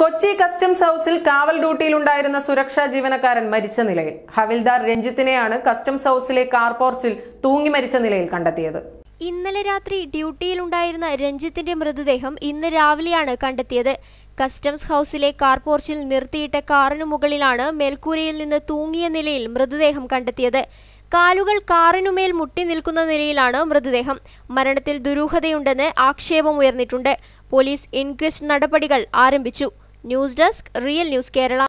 Kochi customs ഹൌസിൽ കാവൽ ഡ്യൂട്ടിയിലുണ്ടായിരുന്ന സുരക്ഷാ ജീവനക്കാരൻ മരിച്ച നിലയിൽ ഹവിൽദാർ രഞ്ജിത്തിനെയാണ് കസ്റ്റംസ് ഹൌസിലെ കാർപോർച്ചിൽ തൂങ്ങി മരിച്ച നിലയിൽ കണ്ടെത്തിയത് ഇന്നലെ രാത്രി ഡ്യൂട്ടിയിലുണ്ടായിരുന്ന രഞ്ജിത്തിന്റെ മൃതദേഹം ഇന്ന് രാവിലെയാണ് കണ്ടെത്തിയത് കസ്റ്റംസ് ഹൌസിലെ കാർപോർച്ചിൽ നിർത്തിയിട്ട കാറിനു മുകളിലാണ് മേൽക്കൂരയിൽ നിന്ന് തൂങ്ങിയ നിലയിൽ മൃതദേഹം കണ്ടെത്തിയത് കാലുകൾ കാറിനുമേൽ മുട്ടി നിൽക്കുന്ന നിലയിലാണ് മൃതദേഹം മരണത്തിൽ ദുരൂഹതയുണ്ടെന്ന് ആക്ഷേപമുയർന്നിട്ടുണ്ട് പോലീസ് ഇൻക്വസ്റ്റ് നടപടികൾ ആരംഭിച്ചു news desk real news Kerala